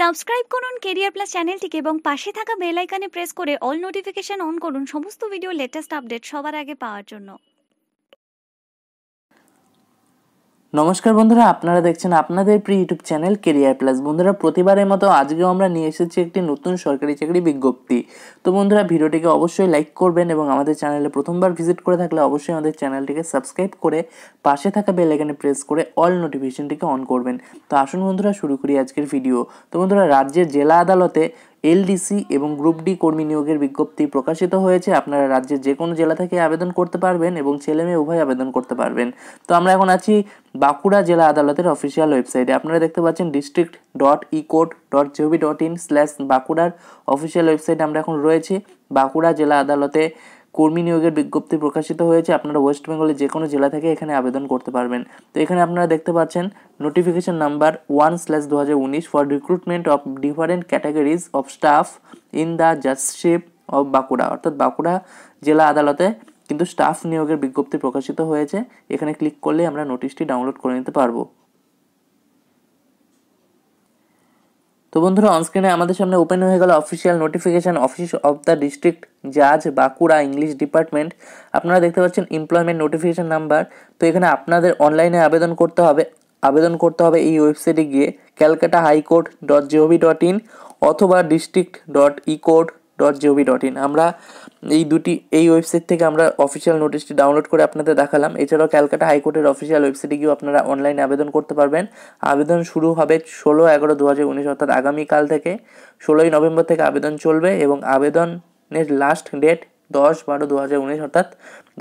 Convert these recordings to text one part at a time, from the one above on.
subscribe করুন career plus চ্যানেলটিকে এবং পাশে থাকা বেল আইকনে প্রেস করে অল নোটিফিকেশন অন করুন সমস্ত ভিডিও লেটেস্ট আপডেট সবার আগে পাওয়ার জন্য নমস্কার বন্ধুরা আপনারা দেখছেন আপনাদের প্রিয় ইউটিউব চ্যানেল কেরিয়ার প্লাস বন্ধুরা প্রতিবারের মতো আজকেও আমরা নিয়ে এসেছি একটি নতুন সরকারি চাকরি বিজ্ঞপ্তি তো বন্ধুরা ভিডিওটিকে অবশ্যই লাইক করবেন এবং আমাদের চ্যানেলে প্রথমবার ভিজিট করে থাকলে অবশ্যই আমাদের চ্যানেলটিকে সাবস্ক্রাইব করে পাশে থাকা বেল আইকনে প্রেস করে অল নোটিফিকেশনটিকে অন করবেন তো আসুন বন্ধুরা শুরু করি আজকের ভিডিও তো বন্ধুরা রাজ্যের জেলা আদালতে এলডিসি এবং গ্রুপ ডি কর্মী নিয়োগের বিজ্ঞপ্তি প্রকাশিত হয়েছে আপনারা রাজ্যের যে কোনো জেলা থেকে আবেদন করতে পারবেন এবং ছেলে মেয়ে উভয় আবেদন করতে পারবেন তো আমরা এখন আছি বাঁকুড়া জেলা আদালতের অফিসিয়াল ওয়েবসাইটে আপনারা দেখতে পাচ্ছেন district dot ecourt dot gov dot in slash বাঁকুড়ার অফিসিয়াল ওয়েবসাইটে আমরা এখন রয়েছি বাঁকুড়া জেলা আদালতে কর্মী নিয়োগের বিজ্ঞপ্তি প্রকাশিত হয়েছে আপনারা ওয়েস্ট বেঙ্গলের যে কোনো জেলা থেকে এখানে আবেদন করতে পারবেন তো এখানে আপনারা দেখতে পাচ্ছেন নোটিফিকেশন নাম্বার ওয়ান স্ল্যাশ দু হাজার উনিশ for recruitment of different categories of staff in the judgeship of Bankura অর্থাৎ বাঁকুড়া জেলা আদালতে কিন্তু স্টাফ নিয়োগের বিজ্ঞপ্তি প্রকাশিত হয়েছে এখানে ক্লিক করলে আমরা নোটিশটি ডাউনলোড করে নিতে পারবো তো বন্ধুরা অনস্ক্রিনে আমাদের সামনে ওপেন হয়ে গেল official notification office of the district জাজ বাঁকুড়া ইংলিশ ডিপার্টমেন্ট আপনারা দেখতে পাচ্ছেন এমপ্লয়মেন্ট নোটিফিকেশান নাম্বার তো এখানে আপনাদের অনলাইনে আবেদন করতে হবে আবেদন করতে হবে এই ওয়েবসাইটে গিয়ে Calcutta high court dot gov dot in অথবা district dot e court dot gov dot in আমরা এই দুটি এই ওয়েবসাইট থেকে আমরা অফিসিয়াল নোটিশটি ডাউনলোড করে আপনাদের দেখালাম এছাড়াও ক্যালকাটা হাইকোর্টের অফিসিয়াল ওয়েবসাইটে গিয়েও আপনারা অনলাইনে আবেদন করতে পারবেন আবেদন শুরু হবে ষোলো এগারো দু হাজার উনিশ অর্থাৎ আগামীকাল থেকে ষোলোই নভেম্বর থেকে আবেদন চলবে এবং আবেদনের লাস্ট ডেট দশ বারো দু হাজার উনিশ অর্থাৎ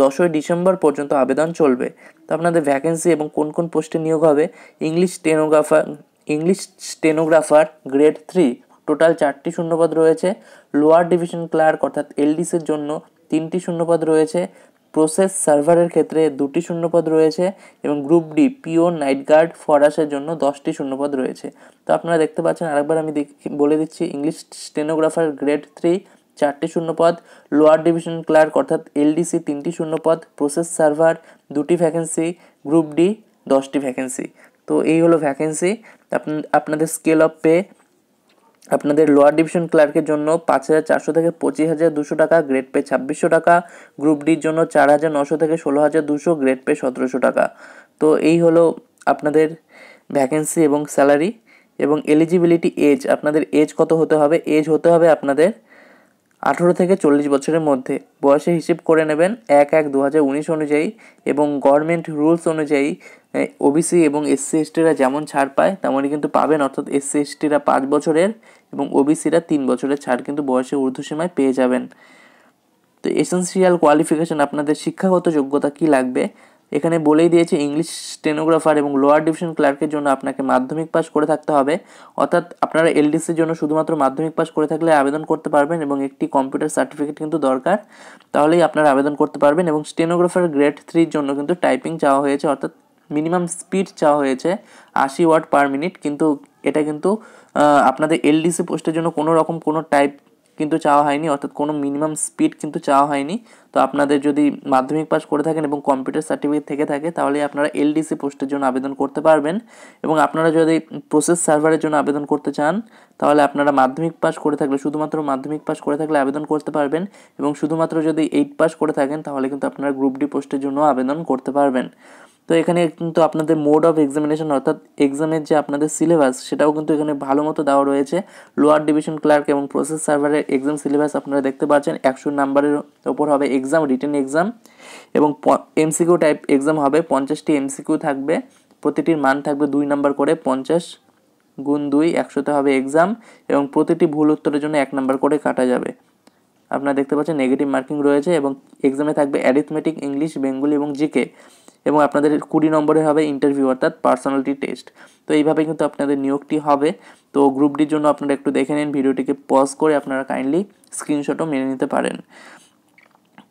দশই ডিসেম্বর পর্যন্ত আবেদন চলবে তো আপনাদের ভ্যাকেন্সি এবং কোন কোন পোস্টে নিয়োগ হবে English stenographer English stenographer grade three total চারটি শূন্যপদ রয়েছে লোয়ার ডিভিশন ক্লার্ক অর্থাৎ এলডিসির জন্য তিনটি শূন্যপদ রয়েছে প্রসেস সার্ভারের ক্ষেত্রে দুটি শূন্যপদ রয়েছে এবং গ্রুপ ডি পিও নাইট গার্ড ফরাসের জন্য দশটি শূন্যপদ রয়েছে তো আপনারা দেখতে পাচ্ছেন আরেকবার আমি বলে দিচ্ছি ইংলিশ স্টেনোগ্রাফার গ্রেড থ্রি চারটি শূন্যপদ লোয়ার ডিভিশন ক্লার্ক অর্থাৎ এলডিসি তিনটি শূন্যপদ প্রসেস সার্ভার দুটি ভ্যাকেন্সি গ্রুপ ডি দশটি ভ্যাকেন্সি তো এই হলো ভ্যাকেন্সি আপনাদের স্কেল অফ পে আপনাদের লোয়ার ডিভিশন ক্লার্কের জন্য পাঁচ হাজার চারশো থেকে পঁচিশ হাজার দুশো টাকা গ্রেড পে ছাব্বিশশো টাকা গ্রুপ ডির জন্য চার হাজার নশো থেকে ষোলো হাজার দুশো গ্রেড পে সতেরোশো টাকা তো এই হলো আপনাদের ভ্যাকেন্সি এবং স্যালারি এবং এলিজিবিলিটি এজ আপনাদের এজ কত হতে হবে এজ হতে হবে আপনাদের আঠেরো থেকে চল্লিশ বছরের মধ্যে বয়সে হিসেব করে নেবেন এক এক দু হাজার উনিশ অনুযায়ী এবং গভর্নমেন্ট রুলস অনুযায়ী ওবিসি এবং এসসি এসটিরা যেমন ছাড় পায় তেমনই কিন্তু পাবেন অর্থাৎ এসসি এসটিরা পাঁচ বছরের এবং ওবিসিরা তিন বছরের ছাড় কিন্তু বয়সে ঊর্ধ্বসীমায় পেয়ে যাবেন তো এসেন্সিয়াল কোয়ালিফিকেশান আপনাদের শিক্ষাগত যোগ্যতা কি লাগবে এখানে বলেই দিয়েছে ইংলিশ স্টেনোগ্রাফার এবং লোয়ার ডিভিশন ক্লার্কের জন্য আপনাকে মাধ্যমিক পাস করে থাকতে হবে অর্থাৎ আপনারা এলডিসির জন্য শুধুমাত্র মাধ্যমিক পাস করে থাকলে আবেদন করতে পারবেন এবং একটি কম্পিউটার সার্টিফিকেট কিন্তু দরকার তাহলেই আপনারা আবেদন করতে পারবেন এবং স্টেনোগ্রাফার গ্রেড থ্রির জন্য কিন্তু টাইপিং চাওয়া হয়েছে অর্থাৎ মিনিমাম স্পিড চাওয়া হয়েছে আশি ওয়াট পার মিনিট কিন্তু এটা কিন্তু আপনাদের এলডিসি পোস্টের জন্য কোনো রকম কোনো টাইপ কিন্তু চাওয়া হয়নি অর্থাৎ কোনো মিনিমাম স্পিড কিন্তু চাওয়া হয়নি তো আপনাদের যদি মাধ্যমিক পাস করে থাকেন এবং কম্পিউটার সার্টিফিকেট থেকে থাকে তাহলে আপনারা এলডিসি পোস্টের জন্য আবেদন করতে পারবেন এবং আপনারা যদি প্রসেস সার্ভারের জন্য আবেদন করতে চান তাহলে আপনারা মাধ্যমিক পাস করে থাকলে শুধুমাত্র মাধ্যমিক পাস করে থাকলে আবেদন করতে পারবেন এবং শুধুমাত্র যদি এইট পাস করে থাকেন তাহলে কিন্তু আপনারা গ্রুপ ডি পোস্টের জন্য আবেদন করতে পারবেন তো এখানে কিন্তু আপনাদের মোড অফ এক্সামিনেশন অর্থাৎ এক্সামের যে আপনাদের সিলেবাস সেটাও কিন্তু এখানে ভালো মতো দেওয়া রয়েছে লোয়ার ডিভিশন ক্লার্ক এবং প্রসেস সার্ভারের এক্সাম সিলেবাস আপনারা দেখতে পাচ্ছেন একশো নাম্বারের ওপর হবে এক্সাম রিটেন এক্সাম এবং এমসিকিউ টাইপ এক্সাম হবে পঞ্চাশটি এমসিকিউ থাকবে প্রতিটির মান থাকবে দুই নাম্বার করে পঞ্চাশ গুণ দুই একশোতে হবে এক্সাম এবং প্রতিটি ভুল উত্তরের জন্য এক নাম্বার করে কাটা যাবে আপনারা দেখতে পাচ্ছেন নেগেটিভ মার্কিং রয়েছে এবং এক্সামে থাকবে অ্যারিথমেটিক ইংলিশ বেঙ্গলি এবং জিকে এবং আপনাদের কুড়ি নম্বরে হবে ইন্টারভিউ অর্থাৎ পার্সোনালিটি টেস্ট তো এইভাবে কিন্তু আপনাদের নিয়োগটি হবে তো গ্রুপটির জন্য আপনারা একটু দেখে নিন ভিডিওটিকে পজ করে আপনারা কাইন্ডলি স্ক্রিনশটও মেনে নিতে পারেন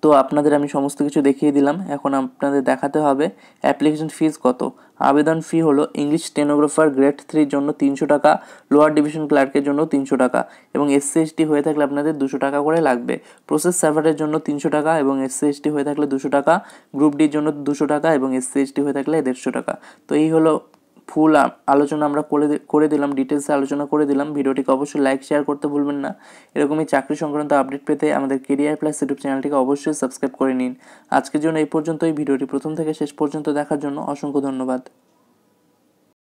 তো আপনাদের আমি সমস্ত কিছু দেখিয়ে দিলাম এখন আপনাদের দেখাতে হবে অ্যাপ্লিকেশন ফিজ কত আবেদন ফি হলো ইংলিশ টেনোগ্রাফার গ্রেড থ্রির জন্য তিনশো টাকা লোয়ার ডিভিশন ক্লার্কের জন্য তিনশো টাকা এবং এসসি হয়ে থাকলে আপনাদের দুশো টাকা করে লাগবে প্রসেস সার্ভারের জন্য তিনশো টাকা এবং এসসি হয়ে থাকলে দুশো টাকা গ্রুপ ডির জন্য দুশো টাকা এবং এসসি হয়ে থাকলে দেড়শো টাকা তো এই হলো ফুল আলোচনা আমরা করে করে দিলাম ডিটেলসে আলোচনা করে দিলাম ভিডিওটিকে অবশ্যই লাইক শেয়ার করতে ভুলবেন না এরকমই চাকরি সংক্রান্ত আপডেট পেতে আমাদের কেরিয়ার প্লাস ইউটিউব চ্যানেলটিকে অবশ্যই সাবস্ক্রাইব করে নিন আজকের জন্য এই পর্যন্তই ভিডিওটি প্রথম থেকে শেষ পর্যন্ত দেখার জন্য অসংখ্য ধন্যবাদ